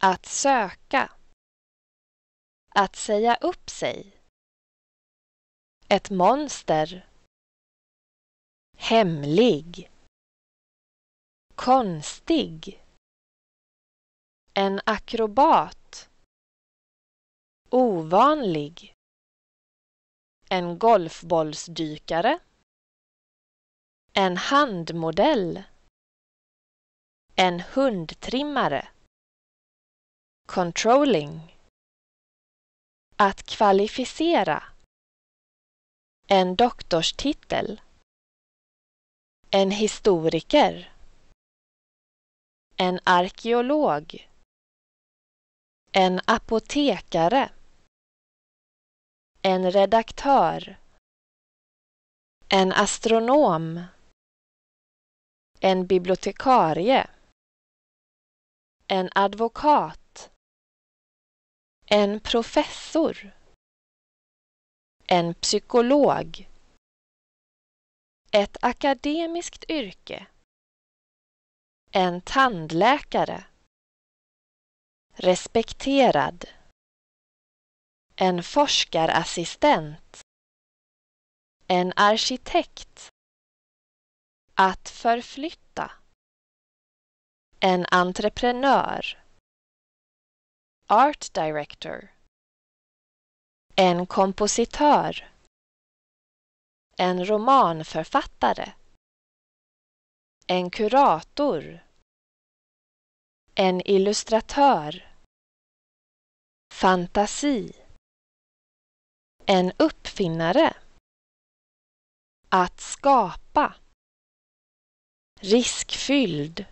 att söka, att säga upp sig, ett monster, hemlig, konstig, en akrobat, ovanlig, en golfbollsdykare, en handmodell, en hundtrimmare Controlling. Att kvalificera. En doktorstitel. En historiker. En arkeolog. En apotekare. En redaktör. En astronom. En bibliotekarie. En advokat. En professor. En psykolog. Ett akademiskt yrke. En tandläkare. Respekterad. En forskarassistent. En arkitekt. Att förflytta. En entreprenör. Art director. En kompositör. En romanförfattare. En kurator. En illustratör. Fantasi. En uppfinnare. Att skapa. Riskfylld.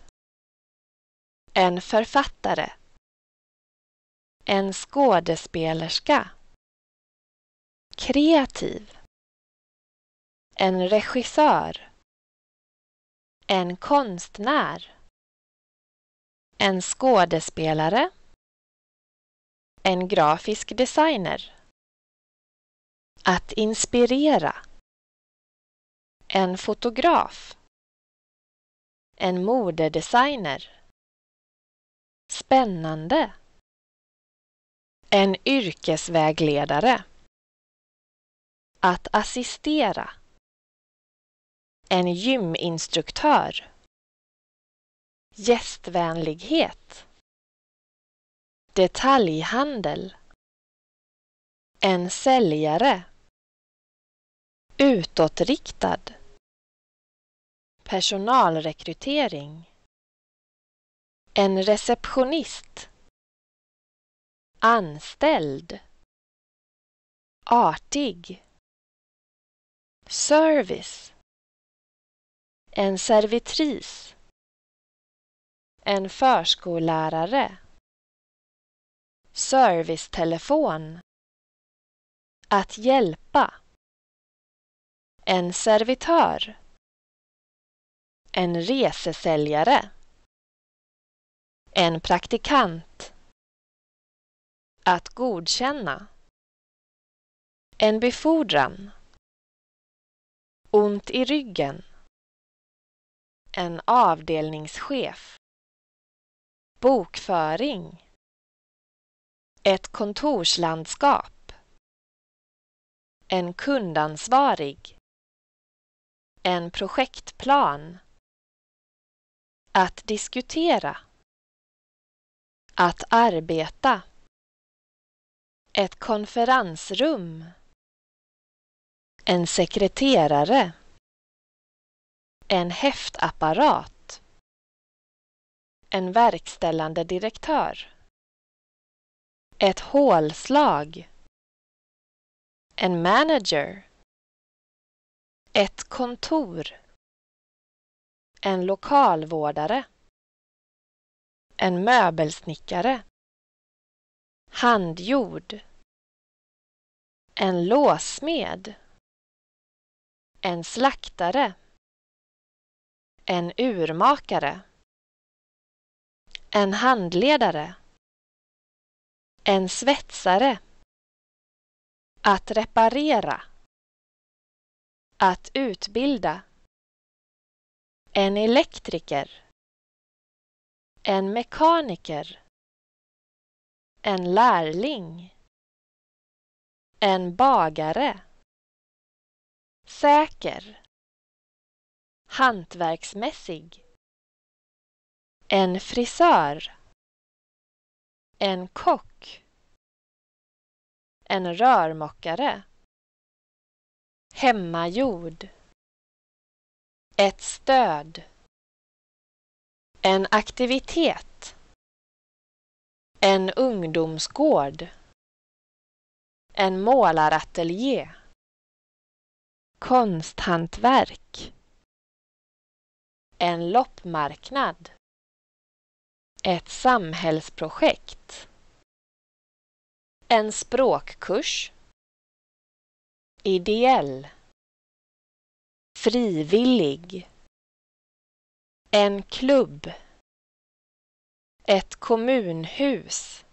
En författare. En skådespelerska. Kreativ. En regissör. En konstnär. En skådespelare. En grafisk designer. Att inspirera. En fotograf. En modedesigner. Spännande. En yrkesvägledare. Att assistera. En gyminstruktör. Gästvänlighet. Detaljhandel. En säljare. Utåtriktad. Personalrekrytering. En receptionist. Anställd. Artig. Service. En servitris. En förskollärare. Servicetelefon. Att hjälpa. En servitör. En resesäljare. En praktikant. Att godkänna. En befordran. Ont i ryggen. En avdelningschef. Bokföring. Ett kontorslandskap. En kundansvarig. En projektplan. Att diskutera. Att arbeta. Ett konferensrum. En sekreterare. En häftapparat. En verkställande direktör. Ett hålslag. En manager. Ett kontor. En lokalvårdare. En möbelsnickare. Handgjord. En låssmed. En slaktare. En urmakare. En handledare. En svetsare. Att reparera. Att utbilda. En elektriker. En mekaniker. En lärling. En bagare. Säker. Hantverksmässig. En frisör. En kock. En rörmokare. Hemmagjord. Ett stöd. En aktivitet. En ungdomsgård. En målarateljé. Konsthantverk. En loppmarknad. Ett samhällsprojekt. En språkkurs. Ideell. Frivillig. En klubb. Ett kommunhus.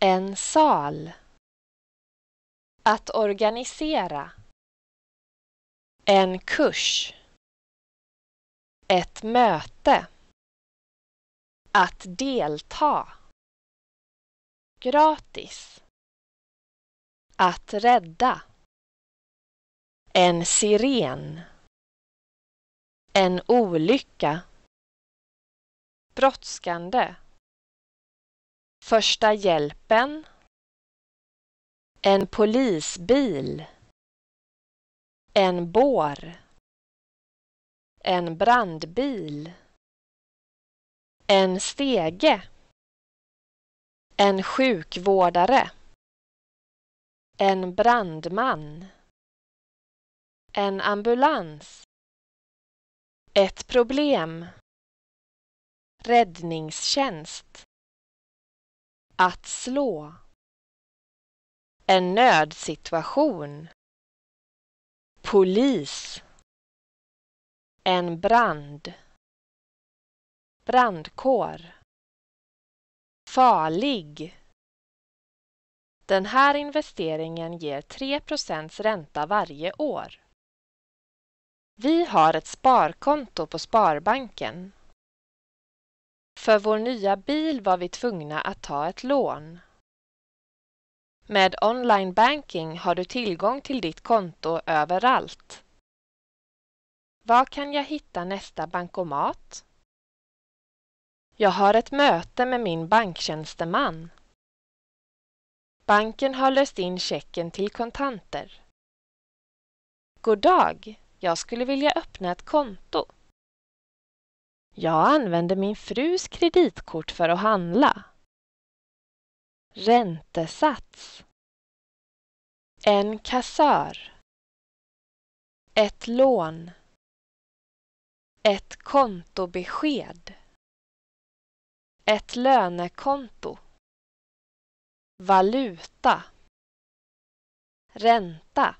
En sal. Att organisera En kurs Ett möte Att delta Gratis Att rädda En siren En olycka Brådskande Första hjälpen en polisbil. En bår. En brandbil. En stege. En sjukvårdare. En brandman. En ambulans. Ett problem. Räddningstjänst. Att slå. En nödsituation. Polis. En brand. Brandkår. Farlig. Den här investeringen ger 3 ränta varje år. Vi har ett sparkonto på Sparbanken. För vår nya bil var vi tvungna att ta ett lån. Med online banking har du tillgång till ditt konto överallt. Var kan jag hitta nästa bankomat? Jag har ett möte med min banktjänsteman. Banken har löst in checken till kontanter. God dag, jag skulle vilja öppna ett konto. Jag använder min frus kreditkort för att handla räntesats, en kassör, ett lån, ett kontobesked, ett lönekonto, valuta, ränta,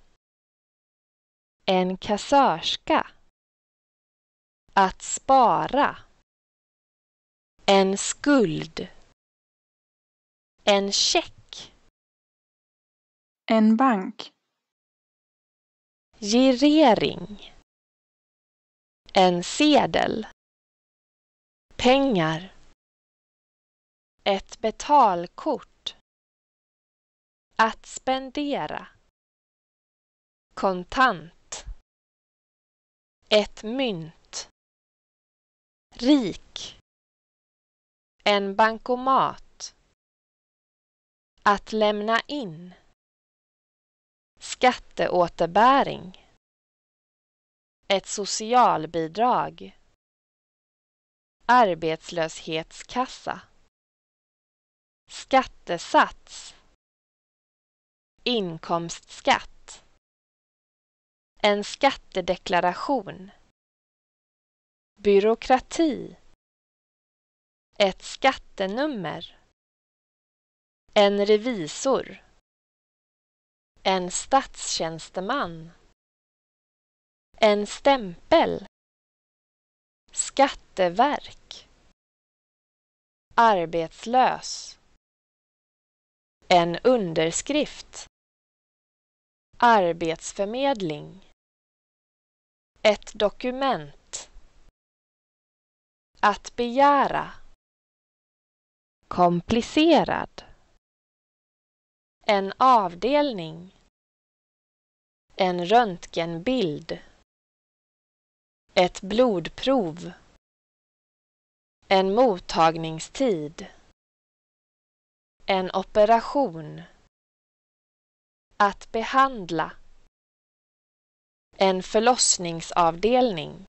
en kassörska, att spara, en skuld en check. En bank. Girering. En sedel. Pengar. Ett betalkort. Att spendera. Kontant. Ett mynt. Rik. En bankomat att lämna in, skatteåterbäring, ett socialbidrag, arbetslöshetskassa, skattesats, inkomstskatt, en skattedeklaration, byråkrati, ett skattenummer en revisor. En statstjänsteman. En stämpel. Skatteverk. Arbetslös. En underskrift. Arbetsförmedling. Ett dokument. Att begära. Komplicerad. En avdelning. En röntgenbild. Ett blodprov. En mottagningstid. En operation. Att behandla. En förlossningsavdelning.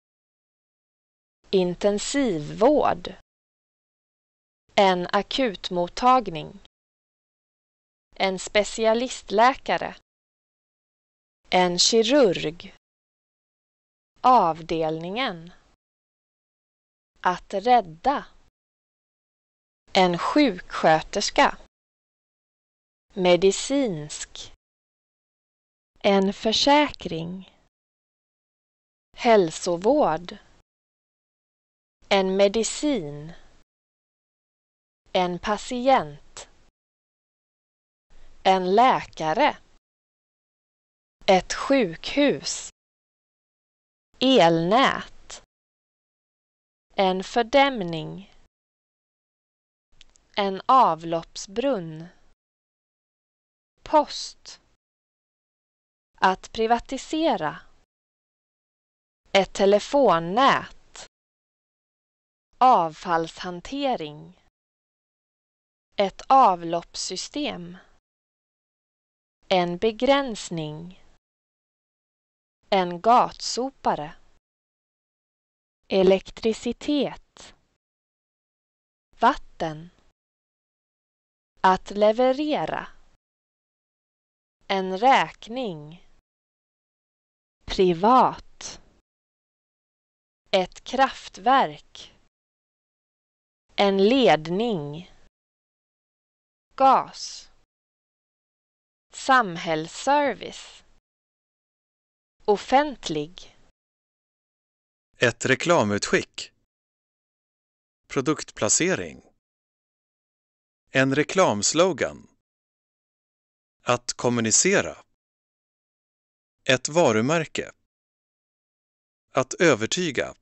Intensivvård. En akutmottagning en specialistläkare, en kirurg, avdelningen, att rädda, en sjuksköterska, medicinsk, en försäkring, hälsovård, en medicin, en patient en läkare. Ett sjukhus. Elnät. En fördämning. En avloppsbrunn. Post. Att privatisera. Ett telefonnät. Avfallshantering. Ett avloppssystem. En begränsning. En gatsopare. Elektricitet. Vatten. Att leverera. En räkning. Privat. Ett kraftverk. En ledning. Gas. Samhällsservice Offentlig Ett reklamutskick Produktplacering En reklamslogan Att kommunicera Ett varumärke Att övertyga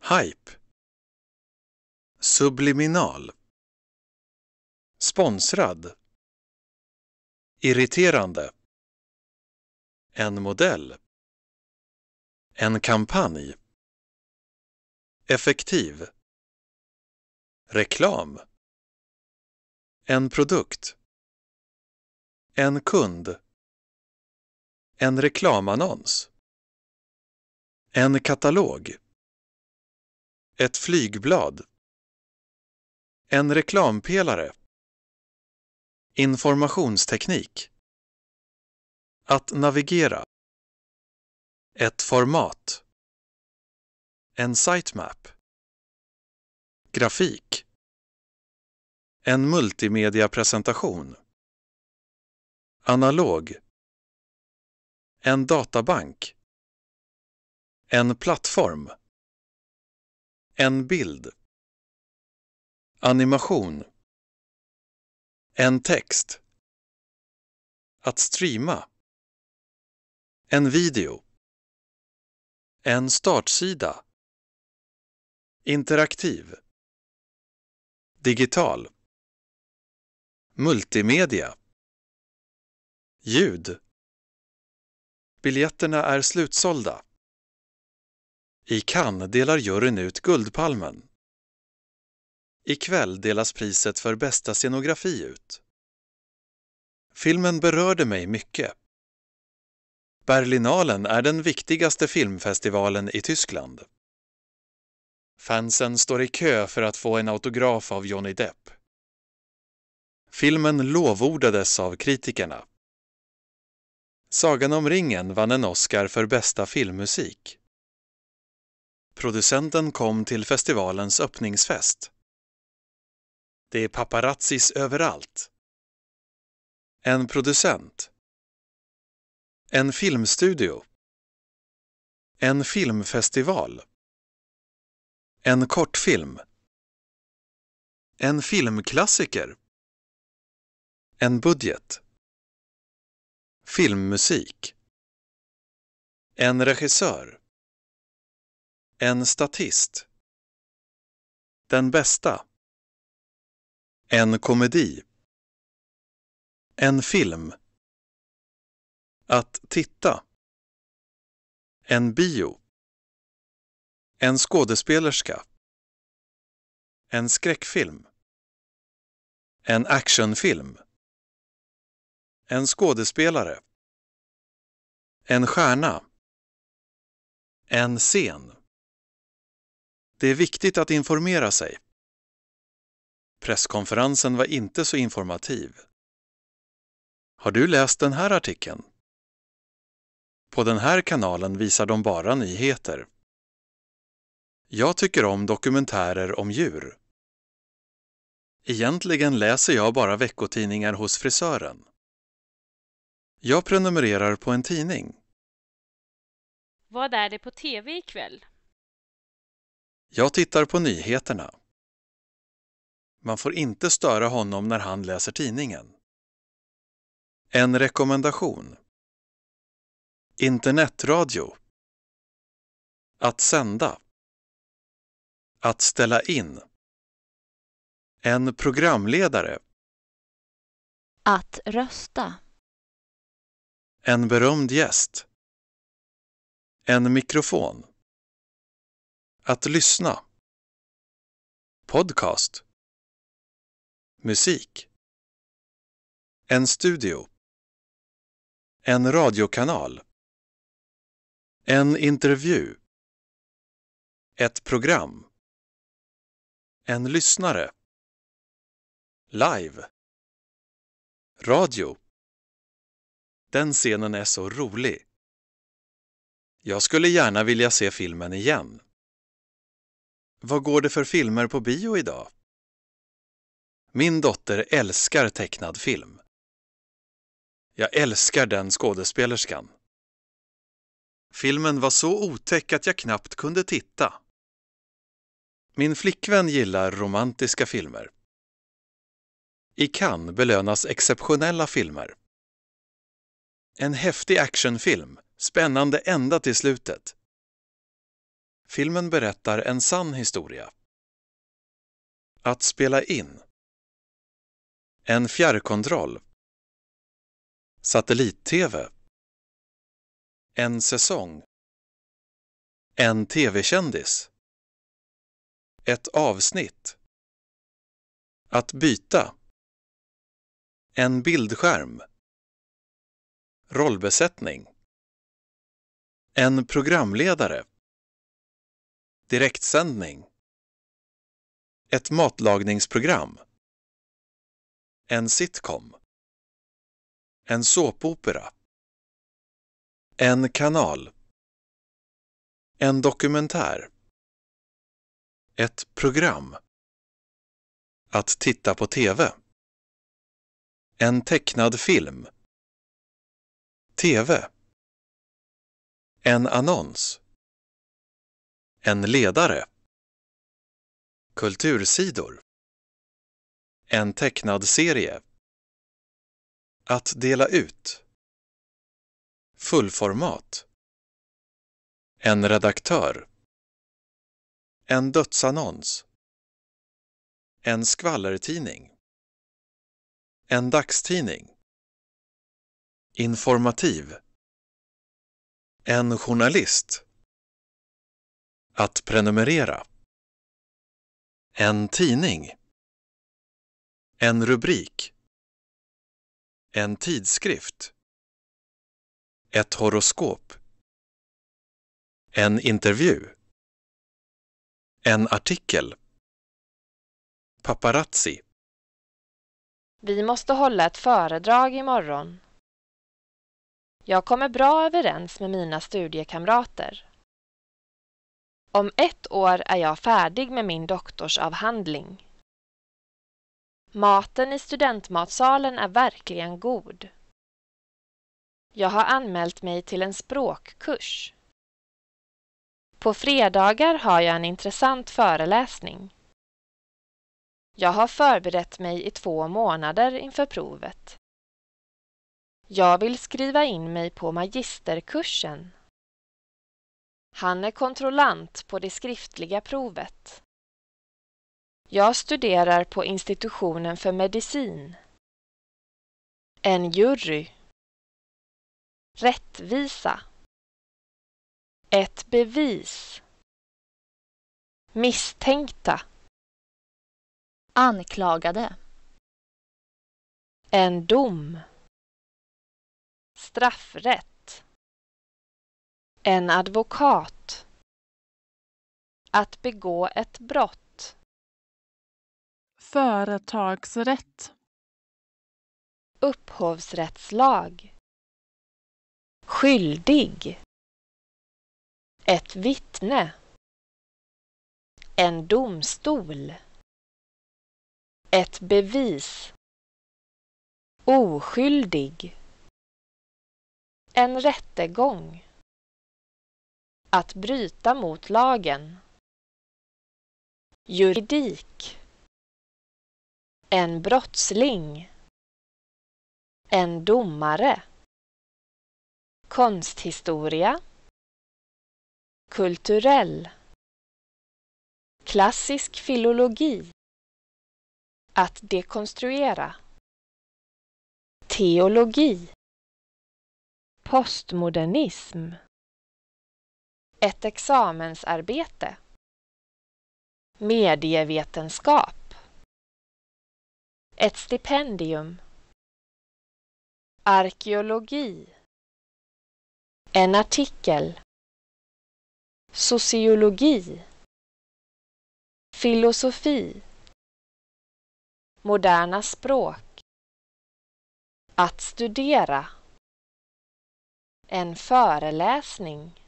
Hype Subliminal Sponsrad Irriterande. En modell. En kampanj. Effektiv. Reklam. En produkt. En kund. En reklamannons. En katalog. Ett flygblad. En reklampelare. Informationsteknik Att navigera Ett format En sitemap Grafik En multimediapresentation Analog En databank En plattform En bild Animation en text. Att streama. En video. En startsida. Interaktiv. Digital. Multimedia. Ljud. Biljetterna är slutsålda. I Cannes delar juryn ut Guldpalmen. Ikväll delas priset för bästa scenografi ut. Filmen berörde mig mycket. Berlinalen är den viktigaste filmfestivalen i Tyskland. Fansen står i kö för att få en autograf av Johnny Depp. Filmen lovordades av kritikerna. Sagan om ringen vann en Oscar för bästa filmmusik. Producenten kom till festivalens öppningsfest. Det är paparazzis överallt. En producent. En filmstudio. En filmfestival. En kortfilm. En filmklassiker. En budget. Filmmusik. En regissör. En statist. Den bästa. En komedi. En film. Att titta. En bio. En skådespelerska. En skräckfilm. En actionfilm. En skådespelare. En stjärna. En scen. Det är viktigt att informera sig. Presskonferensen var inte så informativ. Har du läst den här artikeln? På den här kanalen visar de bara nyheter. Jag tycker om dokumentärer om djur. Egentligen läser jag bara veckotidningar hos frisören. Jag prenumererar på en tidning. Vad är det på TV ikväll? Jag tittar på nyheterna. Man får inte störa honom när han läser tidningen. En rekommendation. Internetradio. Att sända. Att ställa in. En programledare. Att rösta. En berömd gäst. En mikrofon. Att lyssna. Podcast. Musik. En studio. En radiokanal. En intervju. Ett program. En lyssnare. Live. Radio. Den scenen är så rolig. Jag skulle gärna vilja se filmen igen. Vad går det för filmer på bio idag? Min dotter älskar tecknad film. Jag älskar den skådespelerskan. Filmen var så otäck att jag knappt kunde titta. Min flickvän gillar romantiska filmer. I Cannes belönas exceptionella filmer. En häftig actionfilm, spännande ända till slutet. Filmen berättar en sann historia. Att spela in en fjärrkontroll. Satellit-tv. En säsong. En tv-kändis. Ett avsnitt. Att byta. En bildskärm. Rollbesättning. En programledare. Direktsändning. Ett matlagningsprogram. En sitcom. En såpopera. En kanal. En dokumentär. Ett program. Att titta på TV. En tecknad film. TV. En annons. En ledare. Kultursidor. En tecknad serie. Att dela ut. Fullformat. En redaktör. En dödsannons. En skvallertidning. En dagstidning. Informativ. En journalist. Att prenumerera. En tidning. En rubrik. En tidskrift. Ett horoskop. En intervju. En artikel. Paparazzi. Vi måste hålla ett föredrag imorgon. Jag kommer bra överens med mina studiekamrater. Om ett år är jag färdig med min doktorsavhandling. Maten i studentmatsalen är verkligen god. Jag har anmält mig till en språkkurs. På fredagar har jag en intressant föreläsning. Jag har förberett mig i två månader inför provet. Jag vill skriva in mig på magisterkursen. Han är kontrollant på det skriftliga provet. Jag studerar på institutionen för medicin. En jury. Rättvisa. Ett bevis. Misstänkta. Anklagade. En dom. Straffrätt. En advokat. Att begå ett brott. Företagsrätt. Upphovsrättslag. Skyldig. Ett vittne. En domstol. Ett bevis. Oskyldig. En rättegång. Att bryta mot lagen. Juridik. En brottsling. En domare. Konsthistoria. Kulturell. Klassisk filologi. Att dekonstruera. Teologi. Postmodernism. Ett examensarbete. Medievetenskap. Ett stipendium. Arkeologi. En artikel. Sociologi. Filosofi. Moderna språk. Att studera. En föreläsning.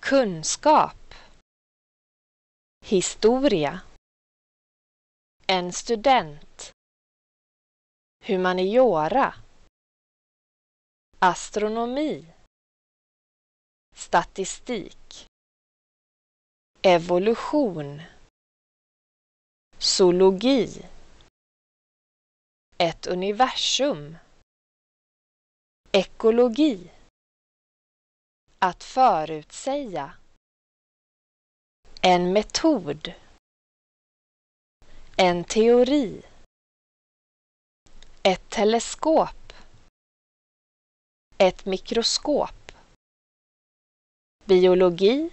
Kunskap. Historia. En student. Humaniora. Astronomi. Statistik. Evolution. Zoologi. Ett universum. Ekologi. Att förutsäga. En metod. En teori. Ett teleskop. Ett mikroskop. Biologi.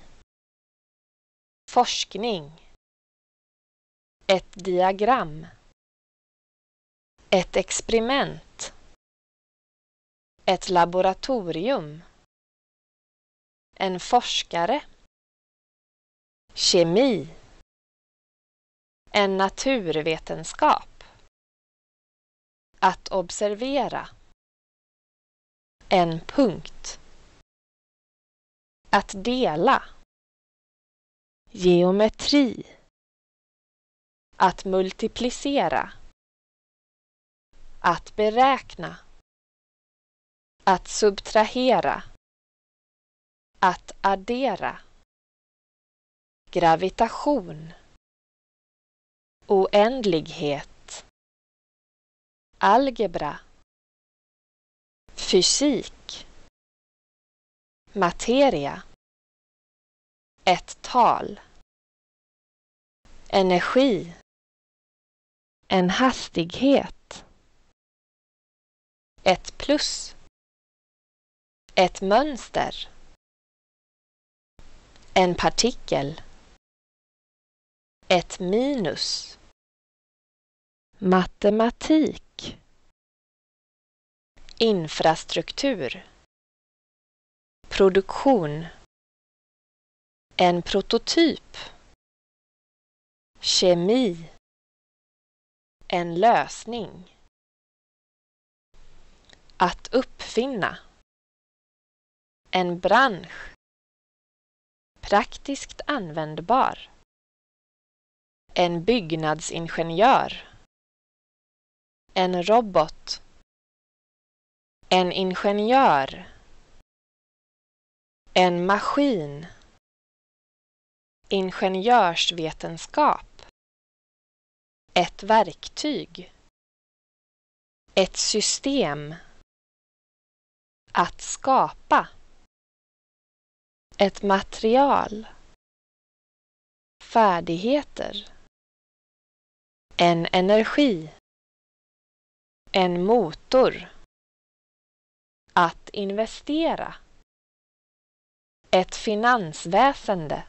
Forskning. Ett diagram. Ett experiment. Ett laboratorium. En forskare. Kemi en naturvetenskap. Att observera. En punkt. Att dela. Geometri. Att multiplicera. Att beräkna. Att subtrahera. Att addera. Gravitation oändlighet, algebra, fysik, materia, ett tal, energi, en hastighet, ett plus, ett mönster, en partikel, ett minus matematik infrastruktur produktion en prototyp kemi en lösning att uppfinna en bransch praktiskt användbar en byggnadsingenjör en robot. En ingenjör. En maskin. Ingenjörsvetenskap. Ett verktyg. Ett system. Att skapa. Ett material. Färdigheter. En energi. En motor. Att investera. Ett finansväsende.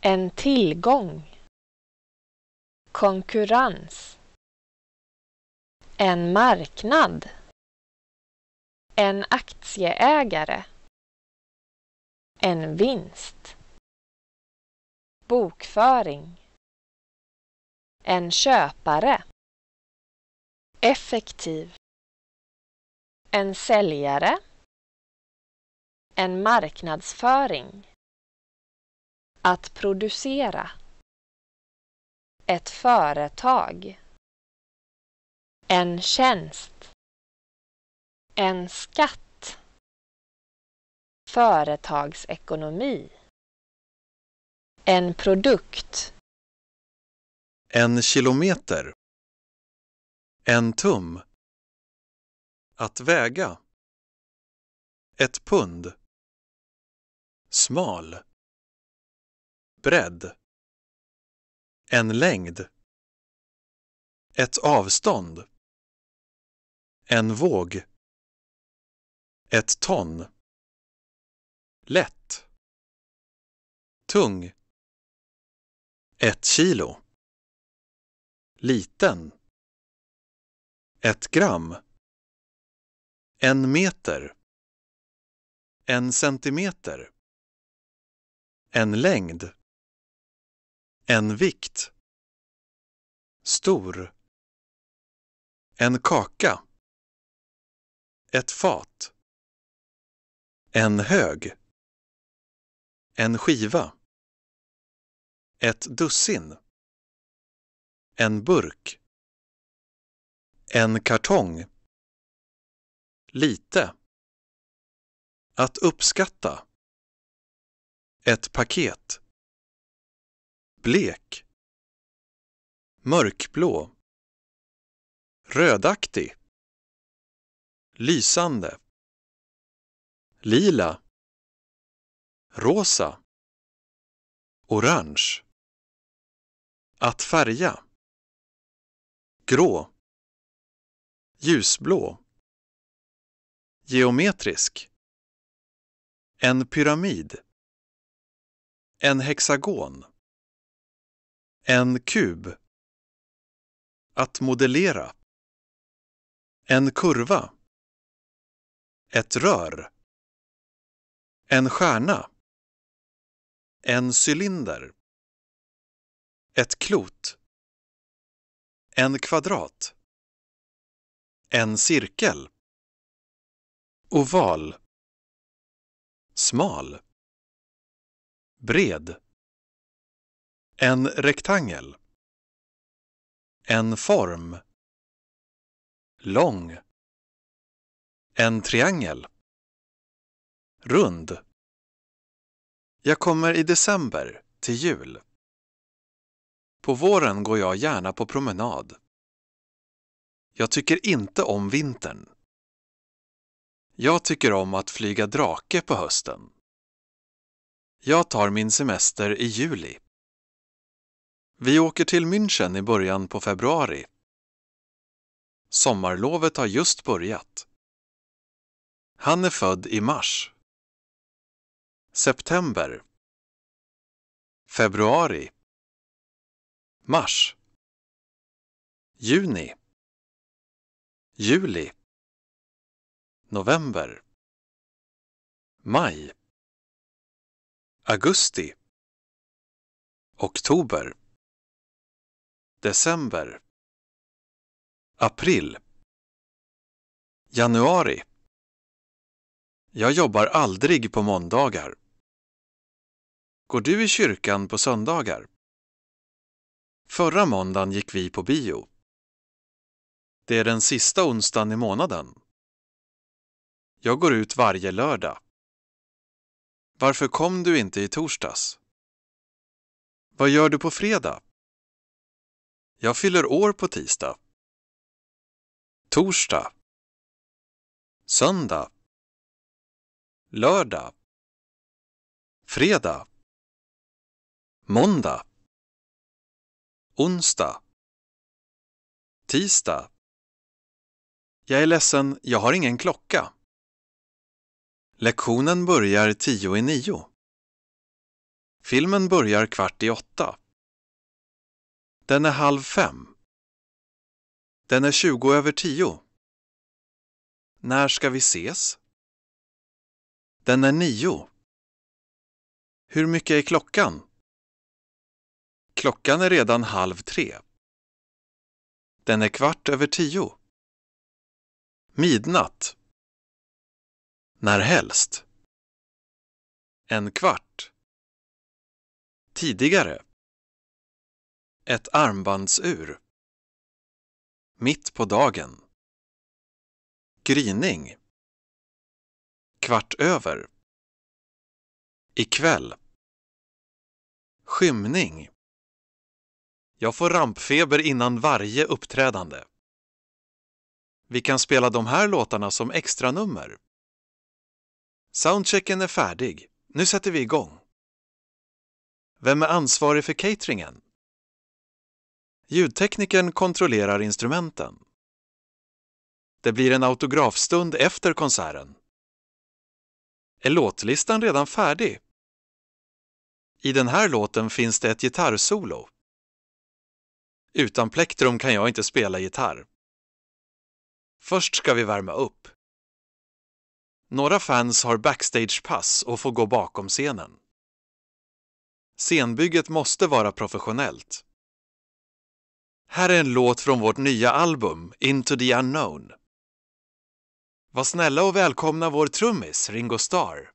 En tillgång. Konkurrens. En marknad. En aktieägare. En vinst. Bokföring. En köpare effektiv, en säljare, en marknadsföring, att producera, ett företag, en tjänst, en skatt, företagsekonomi, en produkt, en kilometer. En tum. Att väga. Ett pund. Smal. Bredd. En längd. Ett avstånd. En våg. Ett ton. Lätt. Tung. Ett kilo. Liten. Ett gram. En meter. En centimeter. En längd. En vikt. Stor. En kaka. Ett fat. En hög. En skiva. Ett dussin. En burk. En kartong. Lite. Att uppskatta. Ett paket. Blek. Mörkblå. Rödaktig. Lysande. Lila. Rosa. Orange. Att färga. Grå. Ljusblå. Geometrisk. En pyramid. En hexagon. En kub. Att modellera. En kurva. Ett rör. En stjärna. En cylinder. Ett klot. En kvadrat. En cirkel. Oval. Smal. Bred. En rektangel. En form. Lång. En triangel. Rund. Jag kommer i december, till jul. På våren går jag gärna på promenad. Jag tycker inte om vintern. Jag tycker om att flyga drake på hösten. Jag tar min semester i juli. Vi åker till München i början på februari. Sommarlovet har just börjat. Han är född i mars. September. Februari. Mars. Juni juli november maj augusti oktober december april januari Jag jobbar aldrig på måndagar. Går du i kyrkan på söndagar? Förra måndagen gick vi på bio. Det är den sista onsdagen i månaden. Jag går ut varje lördag. Varför kom du inte i torsdags? Vad gör du på fredag? Jag fyller år på tisdag. Torsdag. Söndag. Lördag. Fredag. Måndag. Onsdag. Tisdag. Jag är ledsen, jag har ingen klocka. Lektionen börjar tio i nio. Filmen börjar kvart i åtta. Den är halv fem. Den är tjugo över tio. När ska vi ses? Den är nio. Hur mycket är klockan? Klockan är redan halv tre. Den är kvart över tio. Midnatt. När helst. En kvart. Tidigare. Ett armbandsur. Mitt på dagen. Gryning. Kvart över. Ikväll. Skymning. Jag får rampfeber innan varje uppträdande. Vi kan spela de här låtarna som extranummer. Soundchecken är färdig. Nu sätter vi igång. Vem är ansvarig för cateringen? Ljudteknikern kontrollerar instrumenten. Det blir en autografstund efter konserten. Är låtlistan redan färdig? I den här låten finns det ett gitarrsolo. Utan plektrum kan jag inte spela gitarr. Först ska vi värma upp. Några fans har backstagepass och får gå bakom scenen. Scenbygget måste vara professionellt. Här är en låt från vårt nya album, Into the Unknown. Var snälla och välkomna vår trummis Ringo Starr.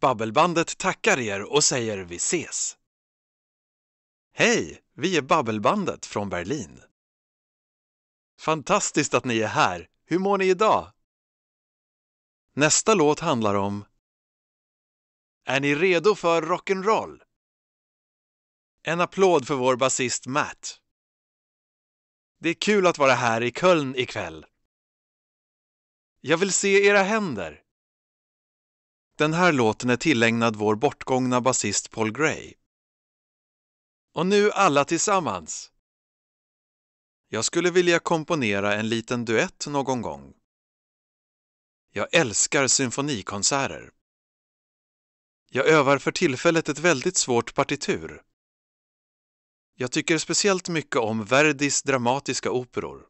Babbelbandet tackar er och säger vi ses! Hej! Vi är Babbelbandet från Berlin. Fantastiskt att ni är här! Hur mår ni idag? Nästa låt handlar om Är ni redo för rock'n'roll? En applåd för vår basist Matt. Det är kul att vara här i Köln ikväll. Jag vill se era händer. Den här låten är tillägnad vår bortgångna basist Paul Gray. Och nu alla tillsammans. Jag skulle vilja komponera en liten duett någon gång. Jag älskar symfonikonserter. Jag övar för tillfället ett väldigt svårt partitur. Jag tycker speciellt mycket om Verdis dramatiska operor.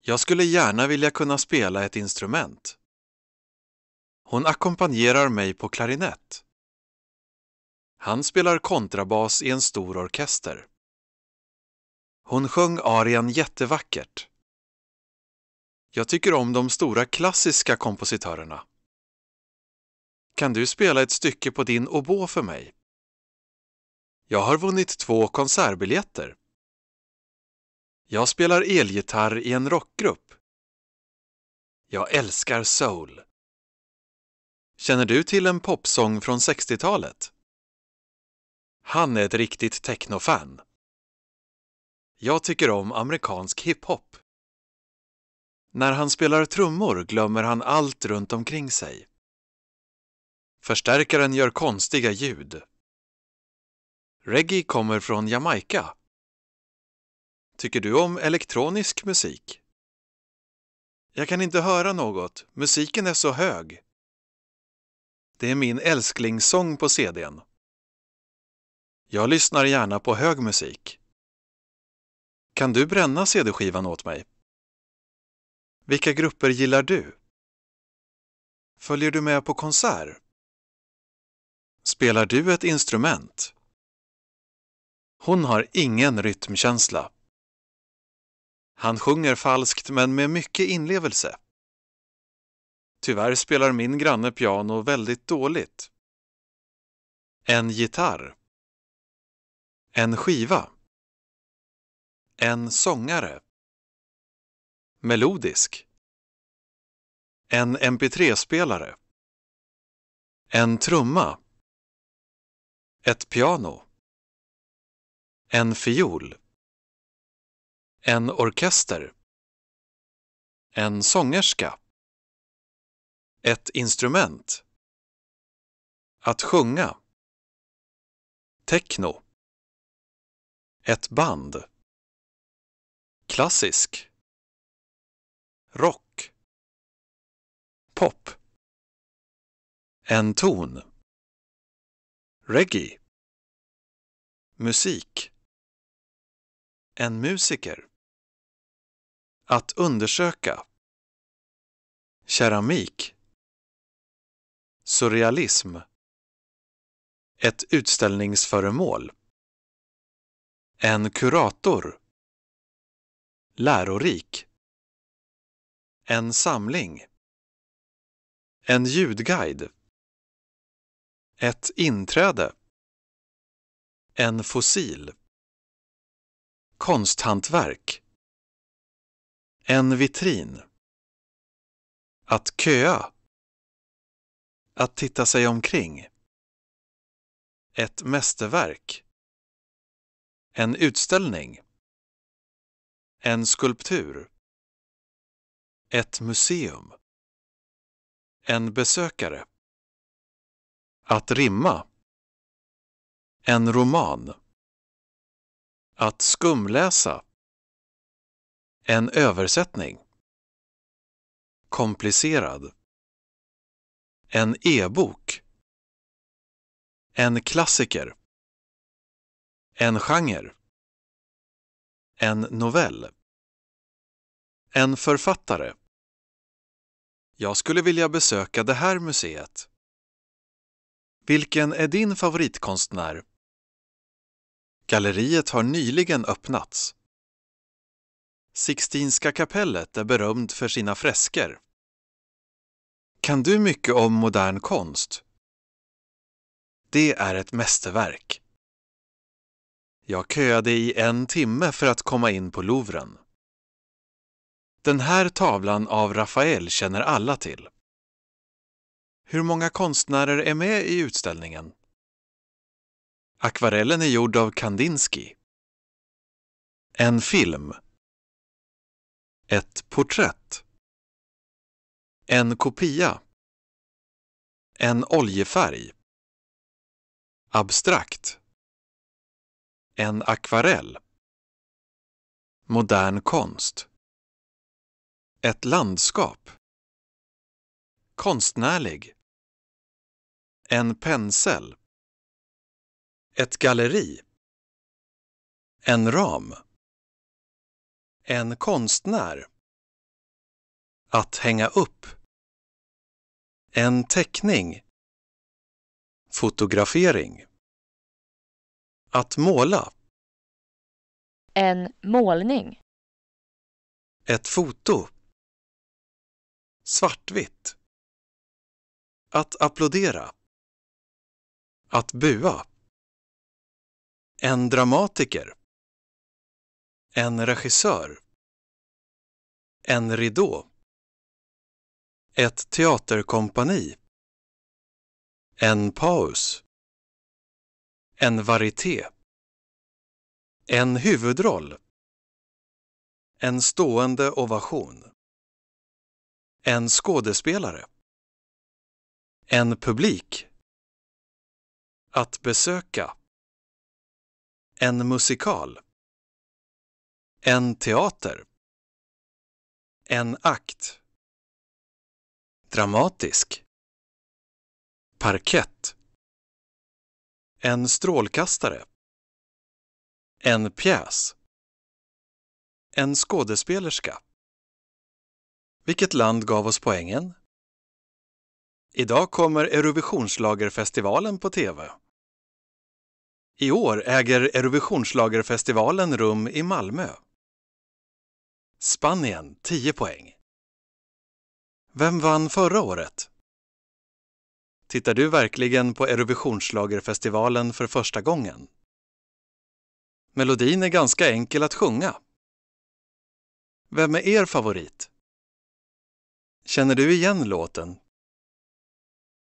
Jag skulle gärna vilja kunna spela ett instrument. Hon ackompanjerar mig på klarinett. Han spelar kontrabas i en stor orkester. Hon sjöng arian jättevackert. Jag tycker om de stora klassiska kompositörerna. Kan du spela ett stycke på din oboe för mig? Jag har vunnit två konsertbiljetter. Jag spelar elgitarr i en rockgrupp. Jag älskar soul. Känner du till en popsång från 60-talet? Han är ett riktigt technofan. Jag tycker om amerikansk hiphop. När han spelar trummor glömmer han allt runt omkring sig. Förstärkaren gör konstiga ljud. Reggae kommer från Jamaica. Tycker du om elektronisk musik? Jag kan inte höra något, musiken är så hög. Det är min älsklingssång på CDn. Jag lyssnar gärna på hög musik. Kan du bränna CD-skivan åt mig? Vilka grupper gillar du? Följer du med på konsert? Spelar du ett instrument? Hon har ingen rytmkänsla. Han sjunger falskt men med mycket inlevelse. Tyvärr spelar min granne piano väldigt dåligt. En gitarr. En skiva. En sångare. Melodisk. En mp3-spelare. En trumma. Ett piano. En fiol. En orkester. En sångerska. Ett instrument. Att sjunga. Techno. Ett band klassisk rock pop en ton reggae musik en musiker att undersöka keramik surrealism ett utställningsföremål en kurator Lärorik. En samling. En ljudguide. Ett inträde. En fossil. Konsthantverk. En vitrin. Att köa. Att titta sig omkring. Ett mästerverk. En utställning. En skulptur. Ett museum. En besökare. Att rimma. En roman. Att skumläsa. En översättning. Komplicerad. En e-bok. En klassiker. En genre. En novell. En författare. Jag skulle vilja besöka det här museet. Vilken är din favoritkonstnär? Galleriet har nyligen öppnats. Sixtinska kapellet är berömd för sina fresker. Kan du mycket om modern konst? Det är ett mästerverk. Jag köade i en timme för att komma in på Louvren. Den här tavlan av Rafael känner alla till. Hur många konstnärer är med i utställningen? Akvarellen är gjord av Kandinsky. En film. Ett porträtt. En kopia. En oljefärg. Abstrakt. En akvarell. Modern konst. Ett landskap. Konstnärlig. En pensel. Ett galleri. En ram. En konstnär. Att hänga upp. En teckning. Fotografering. Att måla. En målning. Ett foto. Svartvitt. Att applådera. Att bua. En dramatiker. En regissör. En ridå. Ett teaterkompani. En paus. En varieté. En huvudroll. En stående ovation. En skådespelare. En publik. Att besöka. En musikal. En teater. En akt. Dramatisk. Parkett. En strålkastare. En pjäs. En skådespelerska. Vilket land gav oss poängen? Idag kommer Eurovisionsschlagerfestivalen på TV. I år äger Eurovisionsschlagerfestivalen rum i Malmö. Spanien 10 poäng. Vem vann förra året? Tittar du verkligen på Eurovisionsschlagerfestivalen för första gången? Melodin är ganska enkel att sjunga. Vem är er favorit? Känner du igen låten?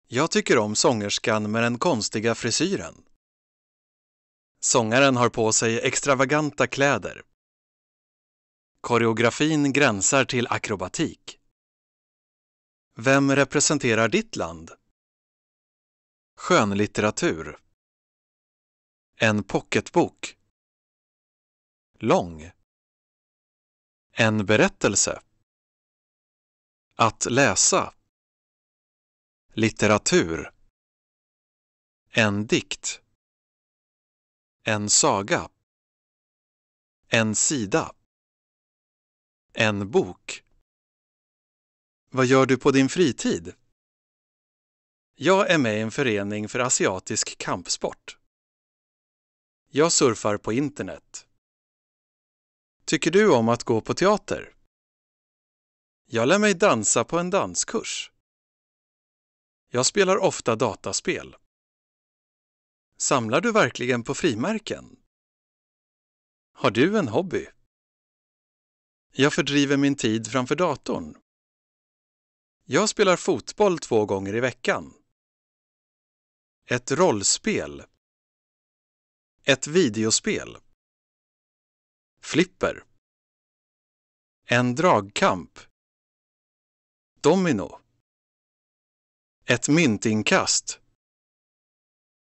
Jag tycker om sångerskan med den konstiga frisyren. Sångaren har på sig extravaganta kläder. Koreografin gränsar till akrobatik. Vem representerar ditt land? Skönlitteratur En pocketbok Lång En berättelse Att läsa Litteratur En dikt En saga En sida En bok Vad gör du på din fritid? Jag är med i en förening för asiatisk kampsport. Jag surfar på internet. Tycker du om att gå på teater? Jag lär mig dansa på en danskurs. Jag spelar ofta dataspel. Samlar du verkligen på frimärken? Har du en hobby? Jag fördriver min tid framför datorn. Jag spelar fotboll två gånger i veckan. Ett rollspel. Ett videospel. Flipper. En dragkamp. Domino. Ett myntinkast.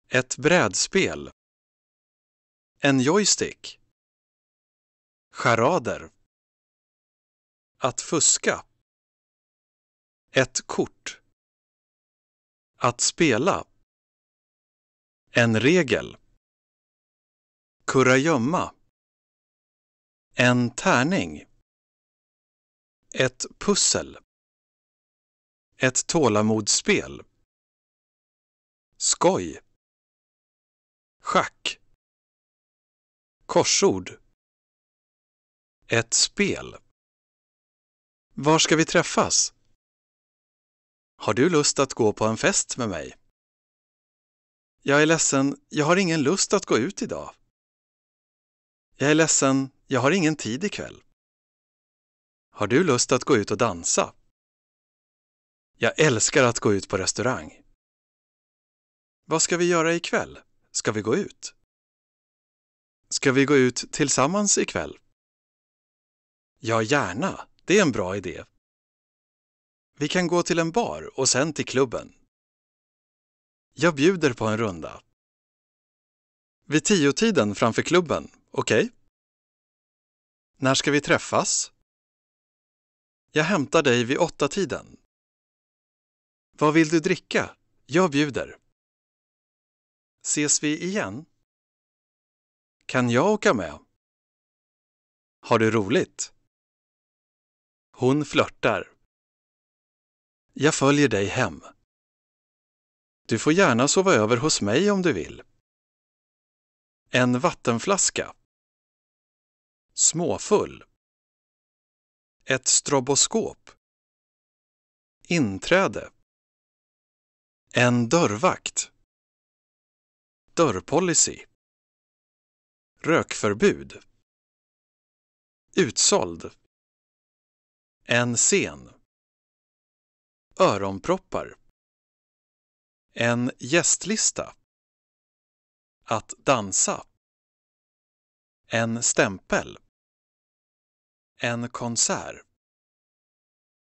Ett brädspel. En joystick. Charader. Att fuska. Ett kort. Att spela. En regel. Kurragömma. En tärning. Ett pussel. Ett tålamodsspel. Skoj. Schack. Korsord. Ett spel. Var ska vi träffas? Har du lust att gå på en fest med mig? Jag är ledsen, jag har ingen lust att gå ut idag. Jag är ledsen, jag har ingen tid ikväll. Har du lust att gå ut och dansa? Jag älskar att gå ut på restaurang. Vad ska vi göra ikväll? Ska vi gå ut? Ska vi gå ut tillsammans ikväll? Ja, gärna. Det är en bra idé. Vi kan gå till en bar och sen till klubben. Jag bjuder på en runda. Vid tiotiden framför klubben, okej? Okay? När ska vi träffas? Jag hämtar dig vid åttatiden. Vad vill du dricka? Jag bjuder. Ses vi igen? Kan jag åka med? Har du roligt? Hon flörtar. Jag följer dig hem. Du får gärna sova över hos mig om du vill. En vattenflaska. Småfull. Ett stroboskop. Inträde. En dörrvakt. Dörrpolicy. Rökförbud. Utsåld. En scen. Öronproppar. En gästlista. Att dansa. En stämpel. En konsert.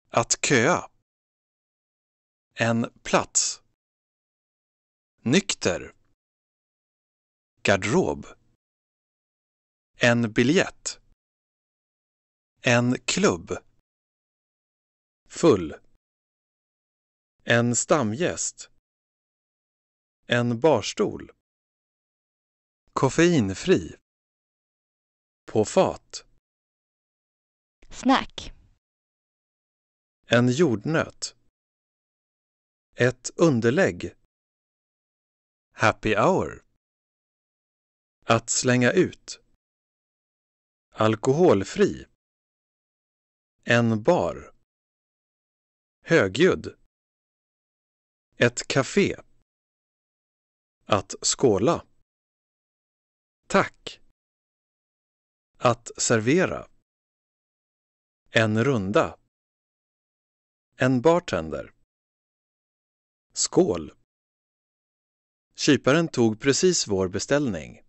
Att köa. En plats. Nykter. Garderob. En biljett. En klubb. Full. En stamgäst. En barstol. Koffeinfri. På fat. Snack. En jordnöt. Ett underlägg. Happy hour. Att slänga ut. Alkoholfri. En bar. Högljudd. Ett café. Att skåla. Tack. Att servera. En runda. En bartender. Skål! Kyparen tog precis vår beställning.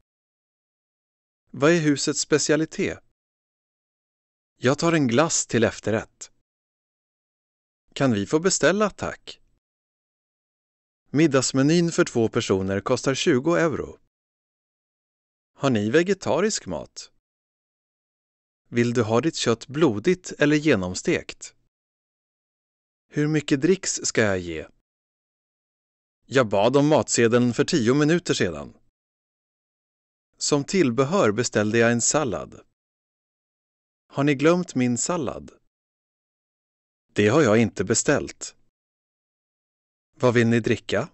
Vad är husets specialitet? Jag tar en glass till efterrätt. Kan vi få beställa, tack? Middagsmenyn för två personer kostar 20 euro. Har ni vegetarisk mat? Vill du ha ditt kött blodigt eller genomstekt? Hur mycket dricks ska jag ge? Jag bad om matsedeln för tio minuter sedan. Som tillbehör beställde jag en sallad. Har ni glömt min sallad? Det har jag inte beställt. Vad vill ni dricka?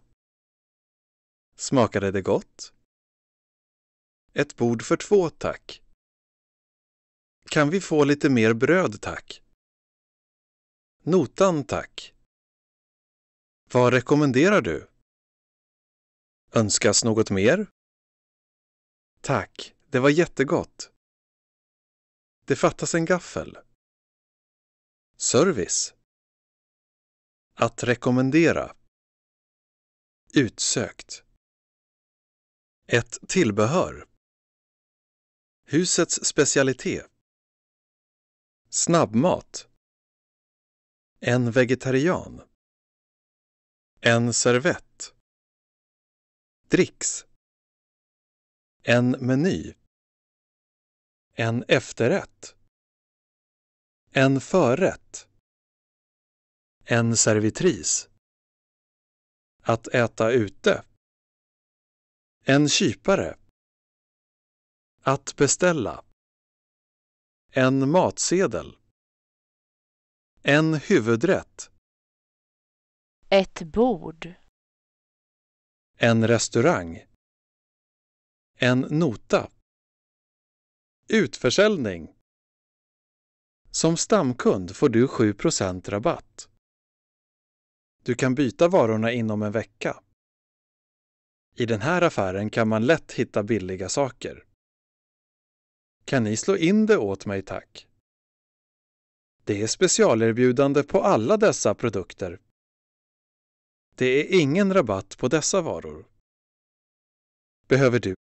Smakade det gott? Ett bord för två, tack. Kan vi få lite mer bröd, tack? Notan, tack. Vad rekommenderar du? Önskas något mer? Tack, det var jättegott. Det fattas en gaffel. Service. Att rekommendera. Utsökt. Ett tillbehör. Husets specialitet. Snabbmat. En vegetarian. En servett. Dricks. En meny. En efterrätt. En förrätt. En servitris. Att äta ute. En kypare. Att beställa. En matsedel. En huvudrätt. Ett bord. En restaurang. En nota. Utförsäljning. Som stamkund får du 7 rabatt. Du kan byta varorna inom en vecka. I den här affären kan man lätt hitta billiga saker. Kan ni slå in det åt mig tack? Det är specialerbjudande på alla dessa produkter. Det är ingen rabatt på dessa varor. Behöver du